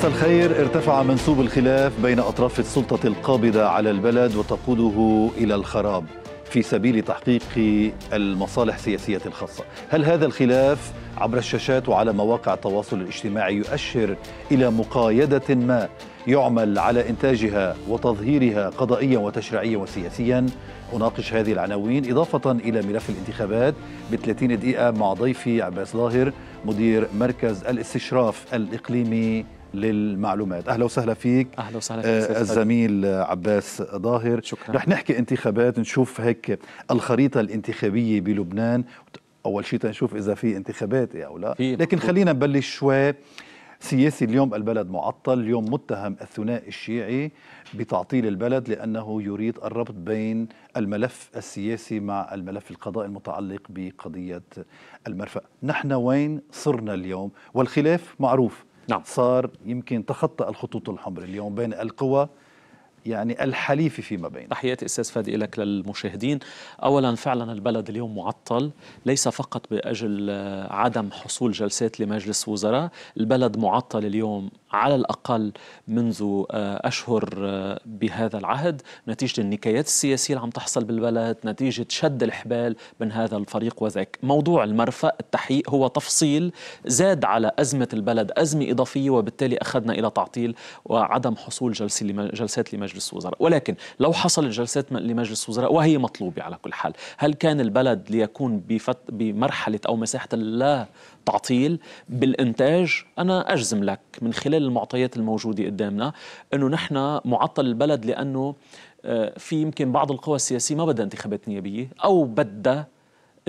مساء الخير ارتفع منسوب الخلاف بين أطراف السلطة القابضة على البلد وتقوده إلى الخراب في سبيل تحقيق المصالح السياسية الخاصة هل هذا الخلاف عبر الشاشات وعلى مواقع التواصل الاجتماعي يؤشر إلى مقايدة ما يعمل على إنتاجها وتظهيرها قضائيا وتشريعيا وسياسيا أناقش هذه العناوين إضافة إلى ملف الانتخابات ب 30 دقيقة مع ضيفي عباس ظاهر مدير مركز الاستشراف الإقليمي للمعلومات اهلا وسهلا فيك اهلا وسهلا فيك آه الزميل عباس ظاهر شكرا رح نحكي انتخابات نشوف هيك الخريطه الانتخابيه بلبنان اول شيء تنشوف اذا في انتخابات او لا لكن خلينا نبلش شوي سياسي اليوم البلد معطل اليوم متهم الثنائي الشيعي بتعطيل البلد لأنه يريد الربط بين الملف السياسي مع الملف القضائي المتعلق بقضية المرفأ نحن وين صرنا اليوم والخلاف معروف نعم. صار يمكن تخطى الخطوط الحمر اليوم بين القوى يعني الحليف فيما بين تحياتي استاذ فادي لك للمشاهدين اولا فعلا البلد اليوم معطل ليس فقط باجل عدم حصول جلسات لمجلس وزراء البلد معطل اليوم على الاقل منذ اشهر بهذا العهد نتيجه النكايات السياسيه اللي عم تحصل بالبلد نتيجه شد الحبال بين هذا الفريق وذاك موضوع المرفأ التحقيق هو تفصيل زاد على ازمه البلد ازمه اضافيه وبالتالي اخذنا الى تعطيل وعدم حصول جلسات لمجلس مجلس وزراء ولكن لو حصل الجلسات لمجلس وزراء وهي مطلوبة على كل حال هل كان البلد ليكون بفت بمرحلة أو مساحة لا تعطيل بالإنتاج أنا أجزم لك من خلال المعطيات الموجودة قدامنا أنه نحن معطل البلد لأنه آه، في يمكن بعض القوى السياسية ما بدها انتخابات نيابية أو بدها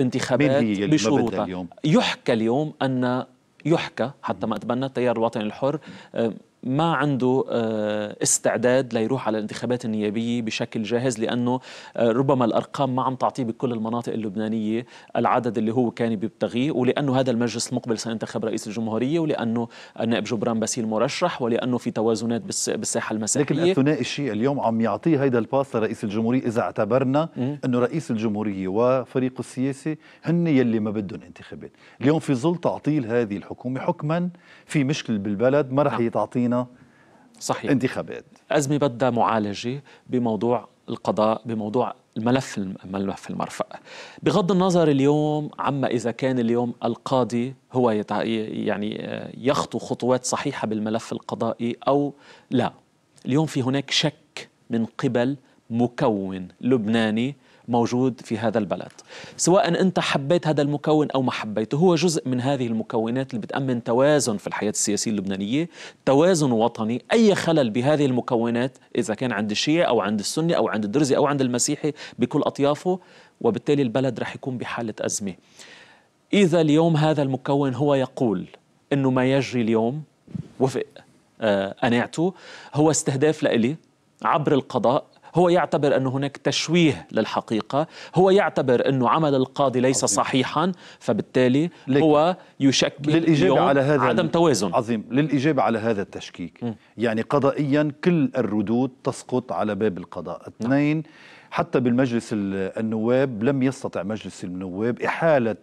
انتخابات بشروطها يحكى اليوم أن يحكى حتى ما أتبنى التيار الوطني الحر آه، ما عنده آه، استعداد ليروح على الانتخابات النيابية بشكل جاهز لأنه آه، ربما الأرقام ما عم تعطيه بكل المناطق اللبنانية العدد اللي هو كان بيبتغيه ولأنه هذا المجلس المقبل سينتخب رئيس الجمهورية ولأنه النائب جبران باسيل مرشح ولأنه في توازنات بالساحة المساحية لكن الثنائي الشيعي اليوم عم يعطيه هيدا الباس لرئيس الجمهورية إذا اعتبرنا أنه رئيس الجمهورية وفريقه السياسي هن يلي ما بدهم انتخابات اليوم في ظل تعطيل هذه الحكومة حكما في مشكل بالبلد ما رح نعم. يتعطينا علينا صحيح انتخابات أزمة بدها معالجة بموضوع القضاء بموضوع الملف الملف المرفأ بغض النظر اليوم عما إذا كان اليوم القاضي هو يعني يخطو خطوات صحيحة بالملف القضائي أو لا اليوم في هناك شك من قبل مكون لبناني موجود في هذا البلد سواء أنت حبيت هذا المكون أو ما حبيته هو جزء من هذه المكونات اللي بتأمن توازن في الحياة السياسية اللبنانية توازن وطني أي خلل بهذه المكونات إذا كان عند الشيعي أو عند السني أو عند الدرزي أو عند المسيحي بكل أطيافه وبالتالي البلد رح يكون بحالة أزمة إذا اليوم هذا المكون هو يقول أنه ما يجري اليوم وفق آه، قناعته هو استهداف لإلي عبر القضاء هو يعتبر أن هناك تشويه للحقيقة هو يعتبر أنه عمل القاضي ليس عظيم. صحيحا فبالتالي هو يشكل للإجابة على هذا عدم توازن عظيم للإجابة على هذا التشكيك م. يعني قضائيا كل الردود تسقط على باب القضاء نعم. اثنين حتى بالمجلس النواب لم يستطع مجلس النواب إحالة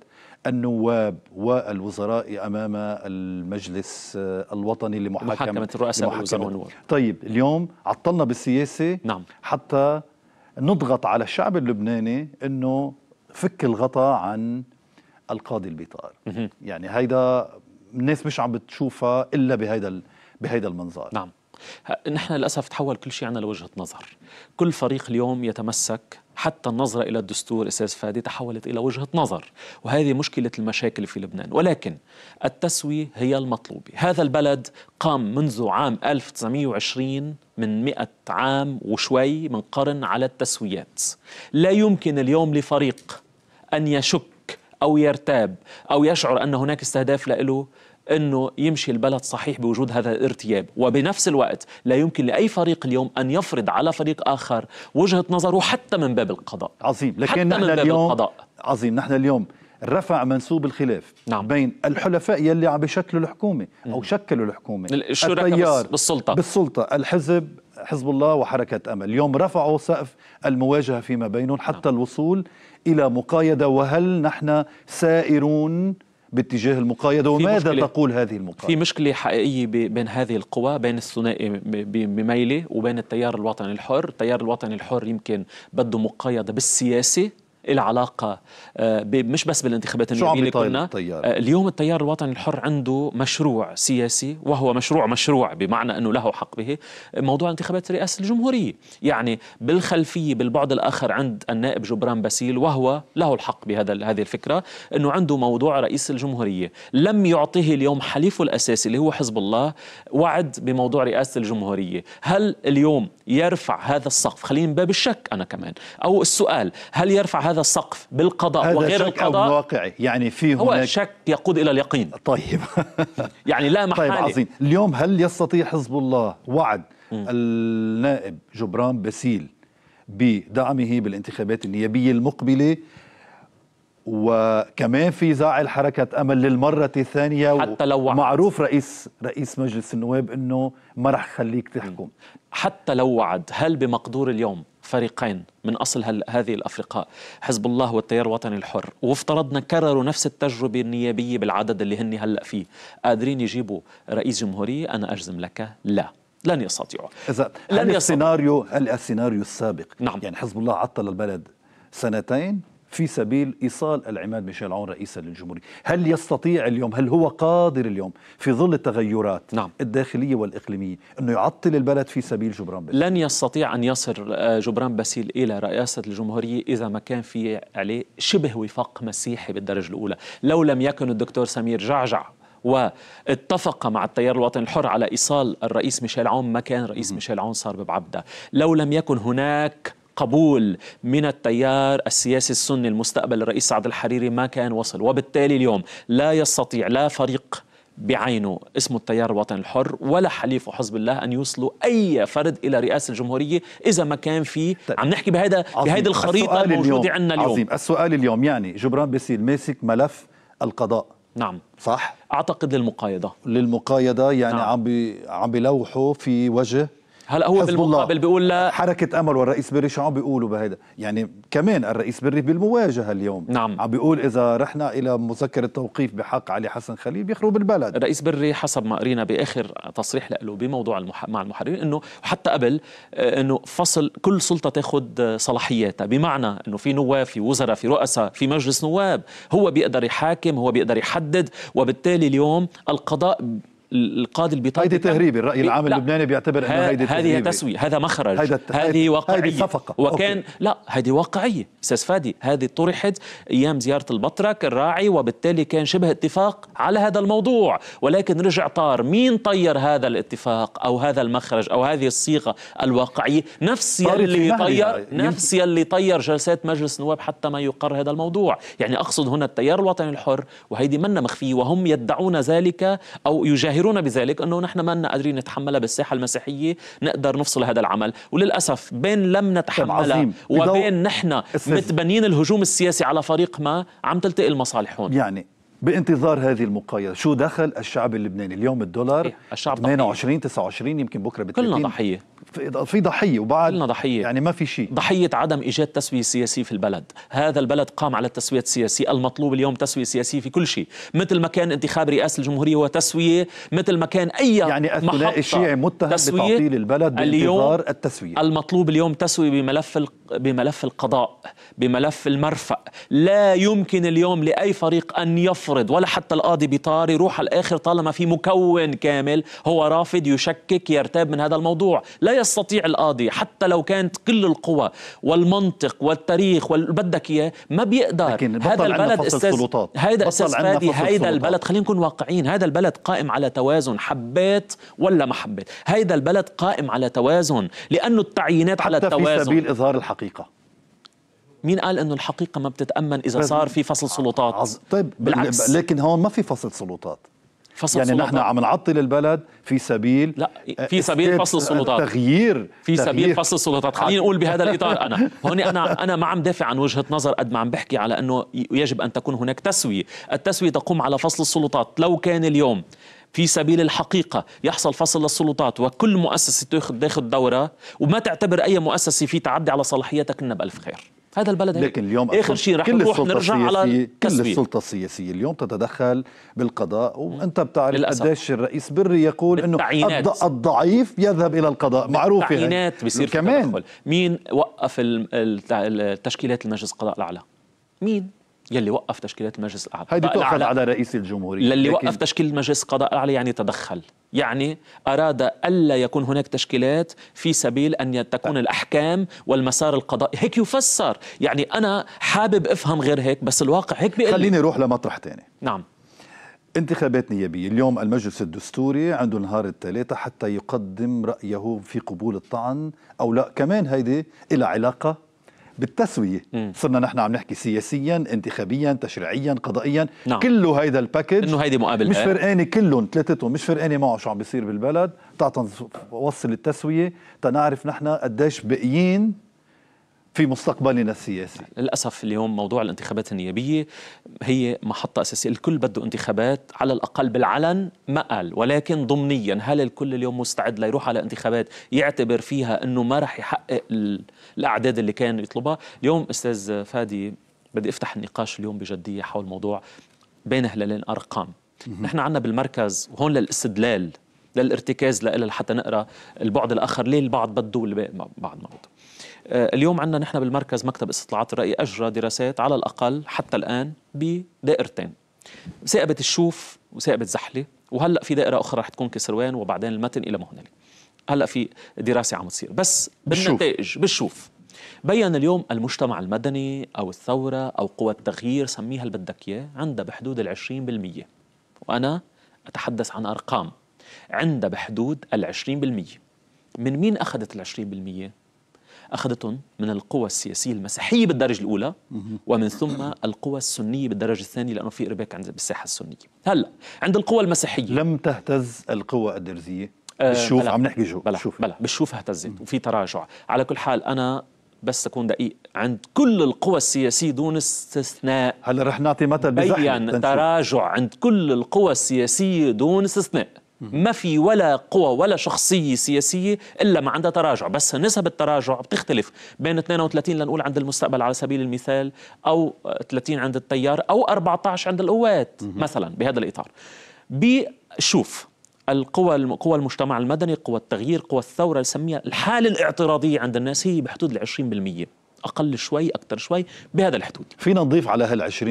النواب والوزراء امام المجلس الوطني لمحاكمه محاكمه الرؤساء والوزراء والنواب طيب اليوم عطلنا بالسياسه نعم. حتى نضغط على الشعب اللبناني انه فك الغطاء عن القاضي البيطار يعني هيدا الناس مش عم بتشوفها الا بهيدا بهيدا المنظار نعم نحن للأسف تحول كل شيء عنا لوجهة نظر كل فريق اليوم يتمسك حتى النظرة إلى الدستور أساس فادي تحولت إلى وجهة نظر وهذه مشكلة المشاكل في لبنان ولكن التسوية هي المطلوبة هذا البلد قام منذ عام 1920 من 100 عام وشوي من قرن على التسويات لا يمكن اليوم لفريق أن يشك أو يرتاب أو يشعر أن هناك استهداف له أنه يمشي البلد صحيح بوجود هذا الارتياب وبنفس الوقت لا يمكن لأي فريق اليوم أن يفرض على فريق آخر وجهة نظره حتى من باب القضاء عظيم لكن حتى نحن من باب اليوم القضاء. عظيم نحن اليوم رفع منسوب الخلاف نعم. بين الحلفاء يلي عم بيشكلوا الحكومه او شكلوا الحكومه الشركاء بالسلطه بالسلطه الحزب حزب الله وحركه امل اليوم رفعوا سقف المواجهه فيما بينهم حتى نعم. الوصول الى مقايده وهل نحن سائرون باتجاه المقايضة وماذا تقول هذه المقايضة؟ في مشكلة حقيقية بين هذه القوى بين الثنائي بميلة وبين التيار الوطني الحر التيار الوطني الحر يمكن بده مقايضة بالسياسة لها علاقه آه، مش بس بالانتخابات النيابيه اللي كنا التيار. آه، اليوم التيار الوطني الحر عنده مشروع سياسي وهو مشروع مشروع بمعنى انه له حق به موضوع انتخابات رئاسه الجمهوريه يعني بالخلفيه بالبعد الاخر عند النائب جبران باسيل وهو له الحق بهذا هذه الفكره انه عنده موضوع رئيس الجمهوريه لم يعطيه اليوم حليفه الاساسي اللي هو حزب الله وعد بموضوع رئاسه الجمهوريه هل اليوم يرفع هذا السقف خلينا باب الشك انا كمان او السؤال هل يرفع هذا هذا السقف بالقضاء هذا وغير شك القضاء أو واقعي يعني في هناك هو شك يقود الى اليقين طيب يعني لا طيب، محاله طيب عظيم اليوم هل يستطيع حزب الله وعد م. النائب جبران باسيل بدعمه بالانتخابات النيابيه المقبله وكمان في زاعل حركة أمل للمرة الثانية حتى لو وعد معروف رئيس رئيس مجلس النواب أنه ما رح خليك تحكم حتى لو وعد هل بمقدور اليوم فريقين من أصل هذه الأفرقاء حزب الله والتيار الوطني الحر وافترضنا كرروا نفس التجربة النيابية بالعدد اللي هن هلأ فيه قادرين يجيبوا رئيس جمهورية أنا أجزم لك لا لن يستطيعوا إذا لن السيناريو هل السيناريو السابق نعم. يعني حزب الله عطل البلد سنتين في سبيل إيصال العماد ميشيل عون رئيسا للجمهورية هل يستطيع اليوم هل هو قادر اليوم في ظل التغيرات نعم. الداخلية والإقليمية أنه يعطل البلد في سبيل جبران باسيل لن يستطيع أن يصل آه، جبران باسيل إلى رئاسة الجمهورية إذا ما كان في عليه شبه وفاق مسيحي بالدرجة الأولى لو لم يكن الدكتور سمير جعجع واتفق مع التيار الوطني الحر على ايصال الرئيس ميشيل عون ما كان رئيس ميشيل عون صار ببعبده لو لم يكن هناك قبول من التيار السياسي السني المستقبل الرئيس سعد الحريري ما كان وصل وبالتالي اليوم لا يستطيع لا فريق بعينه اسمه التيار الوطني الحر ولا حليفه حزب الله ان يوصلوا اي فرد الى رئاسه الجمهوريه اذا ما كان في طيب. عم نحكي بهذا بهيدي الخريطه الموجوده عندنا اليوم عظيم السؤال اليوم يعني جبران بيسيل ماسك ملف القضاء نعم صح اعتقد للمقايضه للمقايضه يعني نعم. عم بي عم بيلوحوا في وجه هلا هو بالمقابل بيقول لا حركه امل والرئيس بري شو عم بيقولوا بهيدا يعني كمان الرئيس بري بالمواجهه اليوم نعم عم بيقول اذا رحنا الى مذكره التوقيف بحق علي حسن خليل بيخرب البلد الرئيس بري حسب ما قرينا باخر تصريح له بموضوع المح... مع المحررين انه حتى قبل آه، انه فصل كل سلطه تاخذ صلاحياتها بمعنى انه في نواب في وزراء في رؤساء في مجلس نواب هو بيقدر يحاكم هو بيقدر يحدد وبالتالي اليوم القضاء القاضي اللي هيدي تهريبي الراي العام اللبناني بيعتبر انه هيدي هذه تسويه هذا مخرج هذه واقعيه هيدي صفقه وكان أوكي. لا هذه واقعيه استاذ فادي هذه طرحت ايام زياره البطرك الراعي وبالتالي كان شبه اتفاق على هذا الموضوع ولكن رجع طار مين طير هذا الاتفاق او هذا المخرج او هذه الصيغه الواقعيه نفس يلي طير نفس يلي طير جلسات مجلس النواب حتى ما يقر هذا الموضوع يعني اقصد هنا التيار الوطني الحر وهيدي منا مخفيه وهم يدعون ذلك او يجاهدون يبهرون بذلك أنه نحن ما قادرين نتحملها بالساحة المسيحية نقدر نفصل هذا العمل وللأسف بين لم نتحملها وبين نحن متبنين الهجوم السياسي على فريق ما عم تلتقي المصالح هون يعني بانتظار هذه المقايضه شو دخل الشعب اللبناني اليوم الدولار إيه؟ الشعب 28 ضحية. 29 يمكن بكره ب كلنا ضحيه في ضحيه وبعد كلنا ضحيه يعني ما في شيء ضحيه عدم ايجاد تسويه سياسيه في البلد هذا البلد قام على التسويه السياسيه المطلوب اليوم تسويه سياسيه في كل شيء مثل ما كان انتخاب رئاسه الجمهوريه هو تسويه مثل ما كان اي يعني الثنائي الشيعي متهم بتعطيل البلد بانتظار التسويه المطلوب اليوم تسويه بملف بملف القضاء بملف المرفأ لا يمكن اليوم لاي فريق ان يفرض يفرض ولا حتى القاضي بيطار يروح على الآخر طالما في مكون كامل هو رافض يشكك يرتاب من هذا الموضوع لا يستطيع القاضي حتى لو كانت كل القوى والمنطق والتاريخ والبدك إياه ما بيقدر لكن هذا البلد استاذ هذا فادي هذا البلد خلينا نكون واقعيين هذا البلد قائم على توازن حبيت ولا ما حبيت هذا البلد قائم على توازن لأنه التعيينات على التوازن في سبيل إظهار الحقيقة مين قال انه الحقيقه ما بتتامن اذا صار في فصل سلطات عز... طيب بالعكس لكن هون ما في فصل سلطات فصل يعني سلطات. نحن عم نعطل البلد في سبيل لا في سبيل فصل السلطات تغيير في سبيل فصل السلطات خليني اقول بهذا الاطار انا هون انا انا ما عم دافع عن وجهه نظر قد ما عم بحكي على انه يجب ان تكون هناك تسويه التسويه تقوم على فصل السلطات لو كان اليوم في سبيل الحقيقة يحصل فصل للسلطات وكل مؤسسة تاخذ دورها وما تعتبر أي مؤسسة في تعدي على صلاحيتك إنها بألف خير هذا البلد يعني. لكن اليوم اخر شيء رح كل السلطه نرجع على كل السلطه السياسيه اليوم تتدخل بالقضاء وانت بتعرف للأسف. قديش الرئيس بري يقول انه الضعيف يذهب الى القضاء معروف التعيينات يعني. بصير كمان تدخل. مين وقف التشكيلات المجلس القضاء الاعلى مين يلي وقف تشكيلات مجلس الاعلى هيدي على, على رئيس الجمهوريه للي وقف تشكيل مجلس القضاء الاعلى يعني تدخل يعني اراد الا يكون هناك تشكيلات في سبيل ان تكون طيب. الاحكام والمسار القضائي هيك يفسر يعني انا حابب افهم غير هيك بس الواقع هيك بيقول خليني اروح لمطرح ثاني نعم انتخابات نيابية اليوم المجلس الدستوري عنده نهار الثلاثة حتى يقدم رأيه في قبول الطعن أو لا كمان هيدي إلى علاقة بالتسويه مم. صرنا نحن عم نحكي سياسيا انتخابيا تشريعيا قضائيا نعم. كله هيدا الباكج انه هيدي مقابله مش فرقاني كلهم ثلاثتهم مش فرقاني معه شو عم بيصير بالبلد تعطى وصل التسويه تنعرف نحن قديش باقيين في مستقبلنا السياسي للأسف اليوم موضوع الانتخابات النيابية هي محطة أساسية الكل بده انتخابات على الأقل بالعلن ما قال ولكن ضمنيا هل الكل اليوم مستعد ليروح على انتخابات يعتبر فيها أنه ما رح يحقق الأعداد اللي كان يطلبها اليوم أستاذ فادي بدي أفتح النقاش اليوم بجدية حول موضوع بين هلالين أرقام نحن عنا بالمركز وهون للاستدلال للارتكاز لها لحتى نقرا البعد الاخر ليه البعض بده والبعض ما بده آه، اليوم عندنا نحن بالمركز مكتب استطلاعات الرأي أجرى دراسات على الأقل حتى الآن بدائرتين سائبة الشوف وسائبة زحلة وهلأ في دائرة أخرى رح تكون كسروان وبعدين المتن إلى ما هنالك هلأ في دراسة عم تصير بس بالنتائج بالشوف بين اليوم المجتمع المدني أو الثورة أو قوى التغيير سميها اللي بدك إياه عندها بحدود العشرين بالمية وأنا أتحدث عن أرقام عندها بحدود العشرين بالمية من مين أخذت العشرين بالمية؟ أخذتهم من القوى السياسية المسيحية بالدرجة الأولى ومن ثم القوى السنية بالدرجة الثانية لأنه في إرباك عند بالساحة السنية هلا عند القوى المسيحية لم تهتز القوى الدرزية آه، بشوف عم نحكي شو بلا شوف بلا بشوف اهتزت وفي تراجع على كل حال أنا بس اكون دقيق عند كل القوى السياسيه دون استثناء هلا رح نعطي مثل بين تراجع عند كل القوى السياسيه دون استثناء ما في ولا قوى ولا شخصية سياسية إلا ما عندها تراجع بس نسب التراجع بتختلف بين 32 لنقول عند المستقبل على سبيل المثال أو 30 عند التيار أو 14 عند القوات مثلا بهذا الإطار بشوف القوى قوى المجتمع المدني قوى التغيير قوى الثورة نسميها الحالة الاعتراضية عند الناس هي بحدود ال 20% اقل شوي اكثر شوي بهذا الحدود فينا نضيف على هال 20%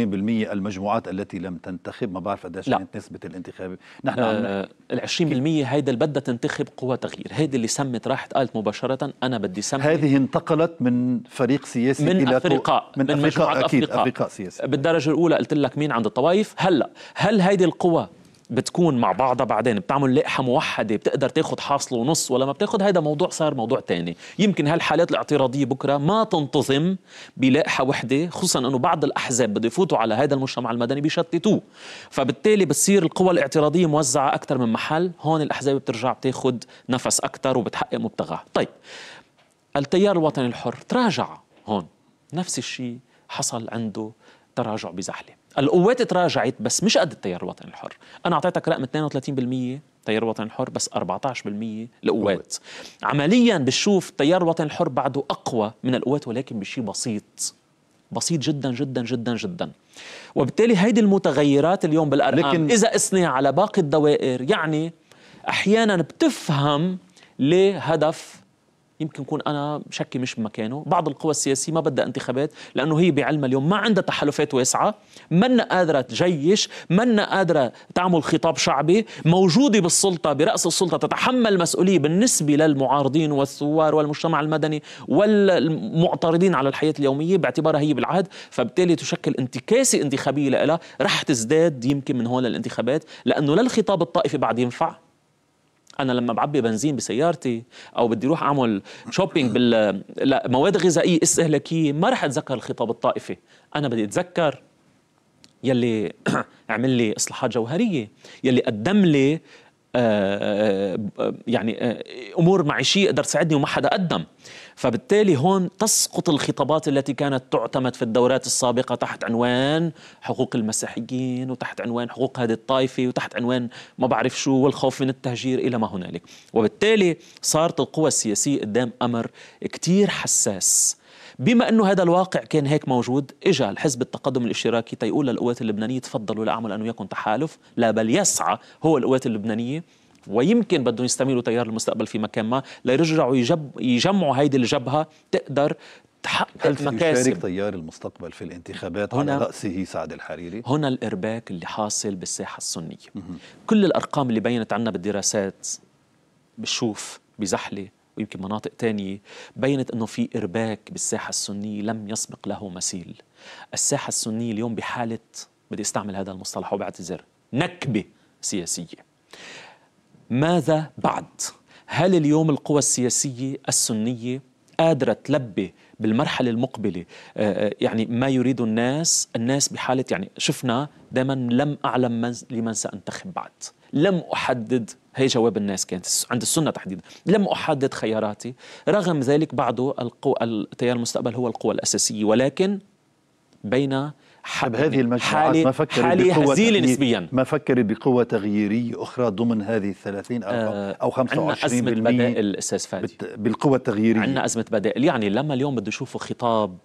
المجموعات التي لم تنتخب ما بعرف قديش كانت يعني نسبه الانتخاب نحن آه ال 20% هيدا اللي بدها تنتخب قوى تغيير هيدي اللي سمت راحت قالت مباشره انا بدي سمي هذه انتقلت من فريق سياسي من الى افرقاء من, من افرقاء اكيد أفريقاء, أفرقاء سياسي بالدرجه الاولى قلت لك مين عند الطوائف هلا هل هيدي القوى بتكون مع بعضها بعدين بتعمل لقحه موحده بتقدر تاخذ حاصل ونص ولا ما بتاخذ هذا موضوع صار موضوع تاني يمكن هالحالات الاعتراضيه بكره ما تنتظم بلائحه وحده خصوصا انه بعض الاحزاب بده يفوتوا على هذا المجتمع المدني بيشتتوه فبالتالي بتصير القوى الاعتراضيه موزعه اكثر من محل هون الاحزاب بترجع بتاخذ نفس اكثر وبتحقق مبتغاه طيب التيار الوطني الحر تراجع هون نفس الشيء حصل عنده تراجع بزحله القوات تراجعت بس مش قد التيار الوطني الحر انا اعطيتك رقم 32% التيار الوطني الحر بس 14% القوات عمليا بشوف التيار الوطني الحر بعده اقوى من القوات ولكن بشيء بسيط بسيط جدا جدا جدا جدا وبالتالي هيدي المتغيرات اليوم بالارقام لكن اذا قسنا على باقي الدوائر يعني احيانا بتفهم ليه هدف يمكن يكون انا شكي مش بمكانه بعض القوى السياسيه ما بدها انتخابات لانه هي بعلمها اليوم ما عندها تحالفات واسعه منا قادره تجيش منا قادره تعمل خطاب شعبي موجوده بالسلطه براس السلطه تتحمل مسؤوليه بالنسبه للمعارضين والثوار والمجتمع المدني والمعترضين على الحياه اليوميه باعتبارها هي بالعهد فبالتالي تشكل انتكاسه انتخابيه لها رح تزداد يمكن من هون للانتخابات لانه لا الخطاب الطائفي بعد ينفع انا لما بعبي بنزين بسيارتي او بدي اروح اعمل شوبينج بال مواد غذائيه استهلاكيه ما رح اتذكر الخطاب الطائفي انا بدي اتذكر يلي عمل لي اصلاحات جوهريه يلي قدم لي آآ آه، آآ آه، آه، يعني آآ امور معيشيه قدر تساعدني وما حدا قدم فبالتالي هون تسقط الخطابات التي كانت تعتمد في الدورات السابقة تحت عنوان حقوق المسيحيين وتحت عنوان حقوق هذه الطائفة وتحت عنوان ما بعرف شو والخوف من التهجير إلى ما هنالك وبالتالي صارت القوى السياسية قدام أمر كتير حساس بما انه هذا الواقع كان هيك موجود اجى الحزب التقدم الاشتراكي تيقول للقوات اللبنانيه تفضلوا لاعمل انه يكون تحالف لا بل يسعى هو القوات اللبنانيه ويمكن بدهم يستميلوا تيار المستقبل في مكان ما ليرجعوا يجب يجمعوا هيدي الجبهه تقدر تحقق مكاسب يشارك تيار المستقبل في الانتخابات هنا على رأسه سعد الحريري هنا الإرباك اللي حاصل بالساحة السنية كل الأرقام اللي بينت عنا بالدراسات بشوف بزحلة ويمكن مناطق تانية بينت أنه في إرباك بالساحة السنية لم يسبق له مثيل الساحة السنية اليوم بحالة بدي استعمل هذا المصطلح وبعتذر نكبة سياسية ماذا بعد؟ هل اليوم القوى السياسية السنية قادرة تلبي بالمرحلة المقبلة آه، آه، يعني ما يريد الناس الناس بحالة يعني شفنا دائما لم أعلم من لمن سأنتخب بعد لم أحدد هي جواب الناس كانت عند السنة تحديدا لم أحدد خياراتي رغم ذلك بعده القوى التيار المستقبل هو القوى الأساسية ولكن بين حب هذه المجموعات حالي ما بقوة هزيلة نسبيا ما فكرت بقوة تغييرية أخرى ضمن هذه 30 أو 25% آه، عندنا أزمة بدائل أستاذ فادي بالقوة التغييرية عندنا أزمة بدائل يعني لما اليوم بده يشوفوا خطاب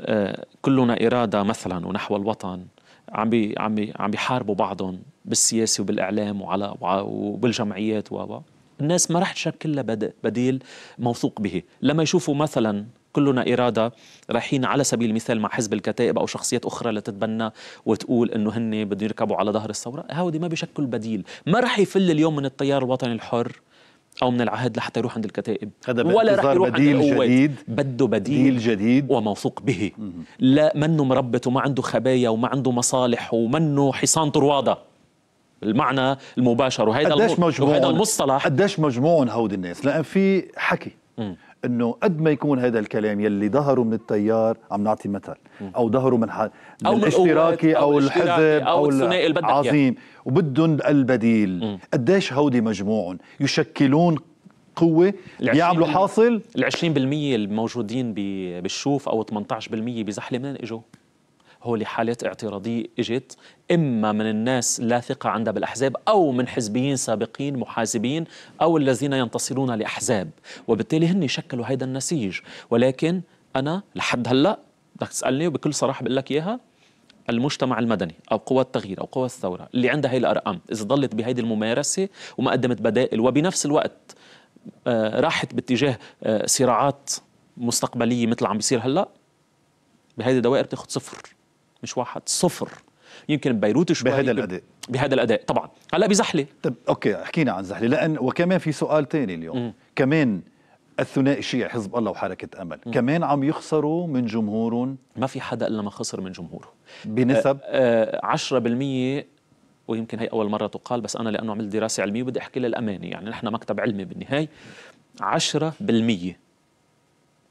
آه، كلنا إرادة مثلا ونحو الوطن عم بي عم بي عم بيحاربوا بعضهم بالسياسه وبالاعلام وعلى وبالجمعيات و الناس ما راح تشكل لها بديل موثوق به لما يشوفوا مثلا كلنا إرادة رايحين على سبيل المثال مع حزب الكتائب أو شخصيات أخرى لتتبنى وتقول إنه هن بدهم يركبوا على ظهر الثورة هودي ما بشكل بديل ما رح يفل اليوم من التيار الوطني الحر او من العهد لحتى يروح عند الكتائب هذا ولا رح يروح بديل عند جديد بده بديل, بديل جديد وموثوق به لا منه مربط وما عنده خبايا وما عنده مصالح ومنه حصان طرواده المعنى المباشر وهذا المصطلح قديش مجموعون هودي الناس لان في حكي انه قد ما يكون هذا الكلام يلي ظهروا من التيار عم نعطي مثل او ظهروا من, حد من أو الاشتراكي او, أو الحزب او, أو يعني. عظيم وبدهم البديل قديش هودي مجموعهم يشكلون قوة بيعملوا حاصل ال 20% الموجودين بالشوف او 18% بزحلة منين اجوا؟ هو حالة اعتراضية اجت إما من الناس لا ثقة عندها بالأحزاب أو من حزبيين سابقين محاسبين أو الذين ينتصرون لأحزاب وبالتالي هن شكلوا هيدا النسيج ولكن أنا لحد هلأ بدك تسألني وبكل صراحة بقول لك إياها المجتمع المدني او قوى التغيير او قوى الثوره اللي عندها هي الارقام اذا ضلت بهيدي الممارسه وما قدمت بدائل وبنفس الوقت آه، راحت باتجاه آه، صراعات مستقبليه مثل عم بيصير هلا بهيدي الدوائر بتاخذ صفر مش واحد صفر يمكن ببيروت شوي بهذا الاداء بهذا الاداء طبعا هلا بزحله طب اوكي حكينا عن زحله لان وكمان في سؤال ثاني اليوم مم. كمان الثنائي الشيعي حزب الله وحركه امل مم. كمان عم يخسروا من جمهورهم ما في حدا الا ما خسر من جمهوره بنسب 10% آه 10% آه، ويمكن هي اول مره تقال بس انا لانه عملت دراسه علميه وبدي احكي للامانه يعني نحن مكتب علمي بالنهايه 10%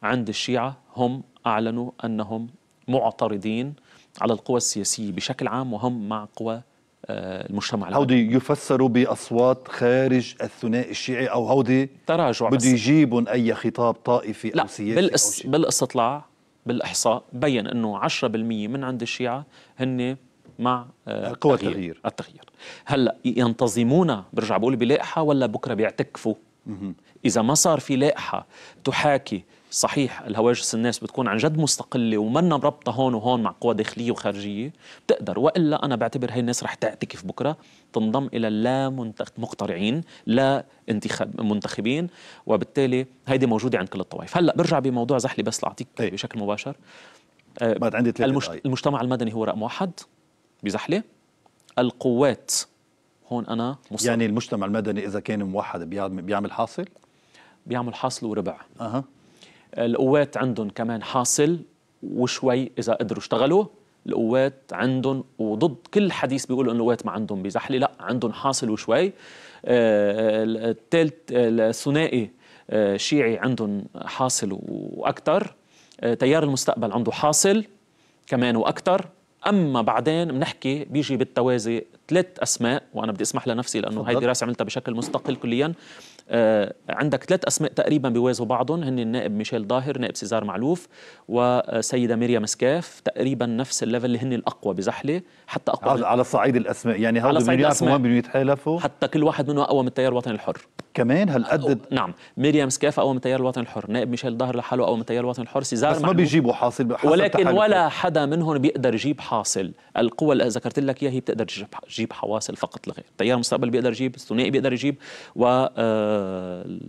عند الشيعه هم اعلنوا انهم معترضين على القوى السياسية بشكل عام وهم مع قوى آه، المجتمع هودي يفسروا بأصوات خارج الثنائي الشيعي أو هودي تراجع بده يجيبهم أي خطاب طائفي لا أو سياسي بالإس أو بالاستطلاع بالإحصاء بين أنه 10% من عند الشيعة هن مع آه، قوى التغيير التغيير هلا ينتظمون برجع بقول بلائحة ولا بكرة بيعتكفوا إذا ما صار في لائحة تحاكي صحيح الهواجس الناس بتكون عن جد مستقله ومنا مربطه هون وهون مع قوى داخليه وخارجيه بتقدر والا انا بعتبر هي الناس رح تعتكف بكره تنضم الى لا مقترعين لا انتخاب منتخبين وبالتالي هيدي موجوده عند كل الطوائف هلا برجع بموضوع زحلي بس لاعطيك إيه. بشكل مباشر بعد آه، عندي المش... المجتمع المدني هو رقم واحد بزحله القوات هون انا مصر. يعني المجتمع المدني اذا كان موحد بيعمل حاصل بيعمل حاصل وربع أه. القوات عندهم كمان حاصل وشوي إذا قدروا اشتغلوا القوات عندهم وضد كل حديث بيقولوا أن القوات ما عندهم بزحلة لا عندهم حاصل وشوي آه، الثالث الثنائي آه، شيعي عندهم حاصل وأكثر آه، تيار المستقبل عنده حاصل كمان وأكثر اما بعدين بنحكي بيجي بالتوازي ثلاث اسماء وانا بدي اسمح لنفسي لانه هاي دراسه عملتها بشكل مستقل كليا آه عندك ثلاث اسماء تقريبا بيوازوا بعضهم هن النائب ميشيل ظاهر نائب سيزار معلوف وسيده مريم سكاف تقريبا نفس الليفل اللي هن الاقوى بزحله حتى اقوى على, على صعيد الاسماء يعني هذول الاسماء يعرفوا يتحالفوا حتى كل واحد منهم اقوى من التيار الوطني الحر كمان هل نعم ميريام سكاف اول من تيار الوطن الحر نائب ميشيل ظهر لحاله اول من تيار الوطن الحر سيزار بس ما بيجيبوا حاصل ولكن ولا حدا منهم بيقدر يجيب حاصل القوى اللي ذكرت لك اياها هي بتقدر تجيب حواصل فقط لغير تيار المستقبل بيقدر يجيب الثنائي بيقدر يجيب و آه،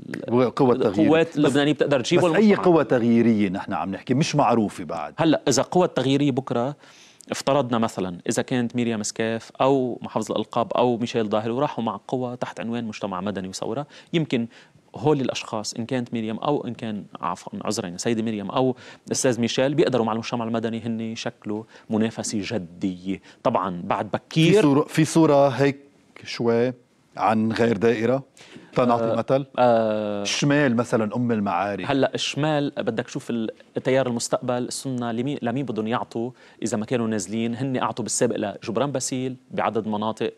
قوى التغيير قوات اللبنانيه بتقدر تجيب بس اي قوى تغييريه نحن عم نحكي مش معروفه بعد هلا اذا قوى التغييريه بكره افترضنا مثلا اذا كانت ميريا مسكاف او محافظ الالقاب او ميشيل ظاهر وراحوا مع قوى تحت عنوان مجتمع مدني وثوره يمكن هول الاشخاص ان كانت مريم او ان كان عفوا عذرا يعني سيدة مريم او الاستاذ ميشيل بيقدروا مع المجتمع المدني هن يشكلوا منافسه جديه طبعا بعد بكير في صوره, في صورة هيك شوي عن غير دائرة تنعطي طيب، آه مثل آه الشمال مثلا أم المعارك هلا الشمال بدك تشوف التيار المستقبل السنة لمين لمين بدهم يعطوا إذا ما كانوا نازلين هن أعطوا بالسابق لجبران باسيل بعدد مناطق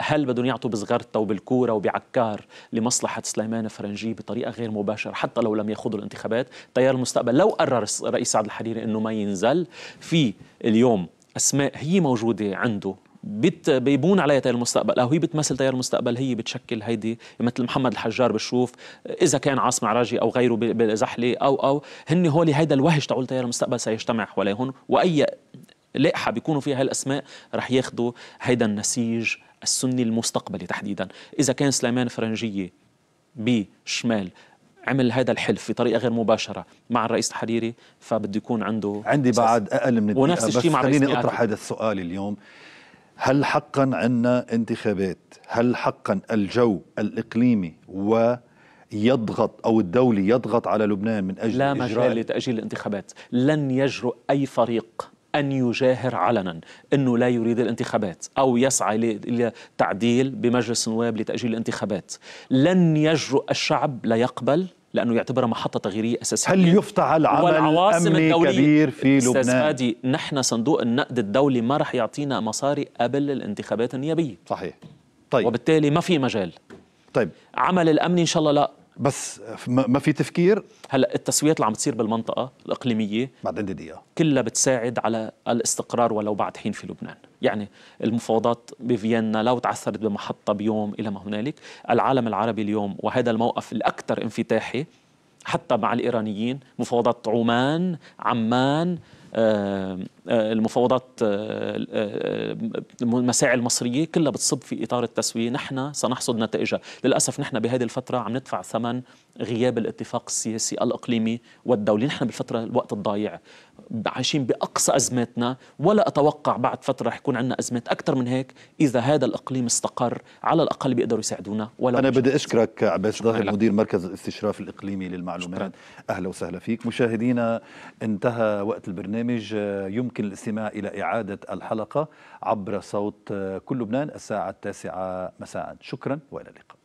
هل بدهم يعطوا بصغرته وبالكورة وبعكار لمصلحة سليمان فرنجي بطريقة غير مباشرة حتى لو لم يخوضوا الانتخابات تيار المستقبل لو قرر الرئيس سعد الحريري أنه ما ينزل في اليوم أسماء هي موجودة عنده بت بيبون عليها تيار المستقبل او هي بتمثل تيار المستقبل هي بتشكل هيدي مثل محمد الحجار بشوف اذا كان عاصم عراجي او غيره بزحله او او هن هول هيدا الوهج تبع تيار المستقبل سيجتمع حواليهم واي لائحه بيكونوا فيها هالاسماء رح ياخذوا هيدا النسيج السني المستقبلي تحديدا اذا كان سليمان فرنجيه بشمال عمل هذا الحلف بطريقه غير مباشره مع الرئيس الحريري فبده يكون عنده عندي بعد اقل من ونفس الشيء مع الرئيس خليني اطرح هذا السؤال اليوم هل حقا عندنا انتخابات هل حقا الجو الإقليمي و يضغط او الدولي يضغط على لبنان من اجل لا مجال لتاجيل الانتخابات، لن يجرؤ اي فريق أن يجاهر علنا أنه لا يريد الانتخابات أو يسعى لتعديل بمجلس النواب لتأجيل الانتخابات لن يجرؤ الشعب لا يقبل لانه يعتبرها محطه تغييريه اساسيه هل يفتعل عمل امني كبير في لبنان استاذ فادي نحن صندوق النقد الدولي ما رح يعطينا مصاري قبل الانتخابات النيابيه صحيح طيب وبالتالي ما في مجال طيب عمل الامني ان شاء الله لا بس ما في تفكير هلا التسويات اللي عم تصير بالمنطقه الاقليميه بعد عندي دقيقه كلها بتساعد على الاستقرار ولو بعد حين في لبنان يعني المفاوضات بفيينا لو تعثرت بمحطه بيوم الى ما هنالك العالم العربي اليوم وهذا الموقف الاكثر انفتاحي حتى مع الايرانيين مفاوضات عمان عمان آه، المفاوضات آه، آه، المساعي المصرية كلها بتصب في إطار التسوية نحن سنحصد نتائجها للأسف نحن بهذه الفترة عم ندفع ثمن غياب الاتفاق السياسي الإقليمي والدولي نحن بالفترة الوقت الضايع عايشين بأقصى أزماتنا ولا أتوقع بعد فترة رح يكون عندنا أزمات أكثر من هيك إذا هذا الإقليم استقر على الأقل بيقدروا يساعدونا ولا أنا بدي أشكرك عباس ظاهر مدير مركز الاستشراف الإقليمي للمعلومات شكرا. أهلا وسهلا فيك مشاهدينا انتهى وقت البرنامج يمكن يمكن الاستماع إلى إعادة الحلقة عبر صوت آه، كل لبنان الساعة التاسعة مساء شكرا وإلى اللقاء